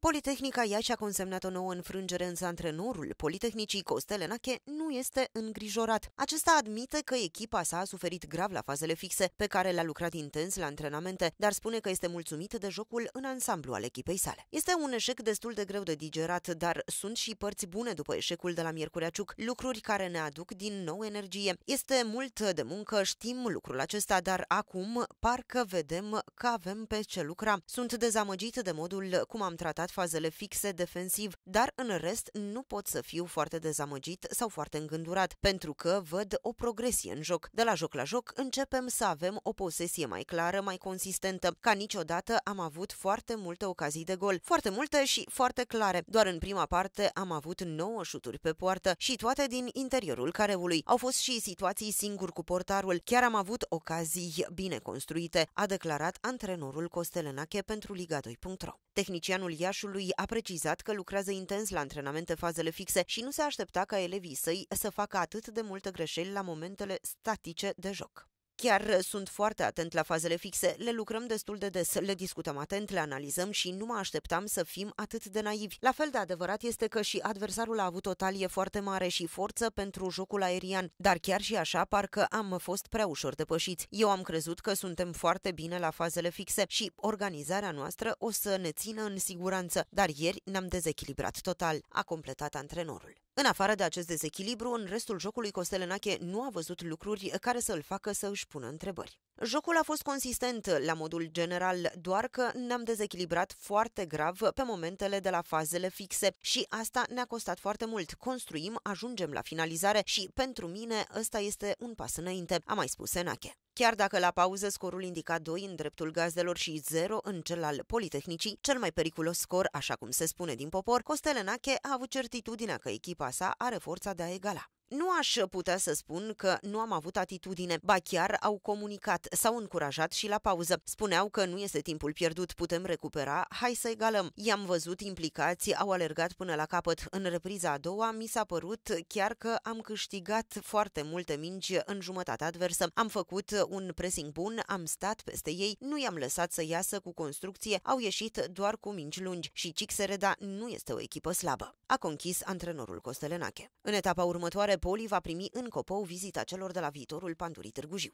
Politehnica Iași a consemnat o nouă înfrângere, însă antrenorul Politehnicii Costelenache nu este îngrijorat. Acesta admite că echipa sa a suferit grav la fazele fixe, pe care le-a lucrat intens la antrenamente, dar spune că este mulțumit de jocul în ansamblu al echipei sale. Este un eșec destul de greu de digerat, dar sunt și părți bune după eșecul de la Miercurea Ciuc, lucruri care ne aduc din nou energie. Este mult de muncă, știm lucrul acesta, dar acum parcă vedem că avem pe ce lucra. Sunt dezamăgit de modul cum am tratat schimbat fazele fixe defensiv, dar în rest nu pot să fiu foarte dezamăgit sau foarte îngândurat, pentru că văd o progresie în joc. De la joc la joc începem să avem o posesie mai clară, mai consistentă. Ca niciodată am avut foarte multe ocazii de gol, foarte multe și foarte clare. Doar în prima parte am avut 9 șuturi pe poartă și toate din interiorul careului. Au fost și situații singuri cu portarul, chiar am avut ocazii bine construite, a declarat antrenorul Costelenache pentru Liga 2.ro. Tehnicianul Iași orașului a precizat că lucrează intens la antrenamente fazele fixe și nu se aștepta ca elevii săi să facă atât de multe greșeli la momentele statice de joc. Chiar uh, sunt foarte atent la fazele fixe, le lucrăm destul de des, le discutăm atent, le analizăm și nu mă așteptam să fim atât de naivi. La fel de adevărat este că și adversarul a avut o talie foarte mare și forță pentru jocul aerian, dar chiar și așa parcă am fost prea ușor depășiți. Eu am crezut că suntem foarte bine la fazele fixe și organizarea noastră o să ne țină în siguranță, dar ieri ne-am dezechilibrat total, a completat antrenorul. În afară de acest dezechilibru, în restul jocului Costelenache nu a văzut lucruri care să îl facă să își pună întrebări. Jocul a fost consistent la modul general, doar că ne-am dezechilibrat foarte grav pe momentele de la fazele fixe și asta ne-a costat foarte mult. Construim, ajungem la finalizare și, pentru mine, ăsta este un pas înainte, a mai spus Enache. Chiar dacă la pauză scorul indica 2 în dreptul gazdelor și 0 în cel al Politehnicii, cel mai periculos scor, așa cum se spune din popor, Costelenache a avut certitudinea că echipa sa are forța de a egala. Nu aș putea să spun că nu am avut atitudine, ba chiar au comunicat, s-au încurajat și la pauză. Spuneau că nu este timpul pierdut, putem recupera, hai să egalăm. I-am văzut implicații, au alergat până la capăt. În repriza a doua mi s-a părut chiar că am câștigat foarte multe mingi în jumătatea adversă. Am făcut un pressing bun, am stat peste ei, nu i-am lăsat să iasă cu construcție, au ieșit doar cu mingi lungi și Cixereda nu este o echipă slabă. A conchis antrenorul Costelenache. În etapa următoare, Poli va primi în copou vizita celor de la viitorul Pandurii Târgu Jiu.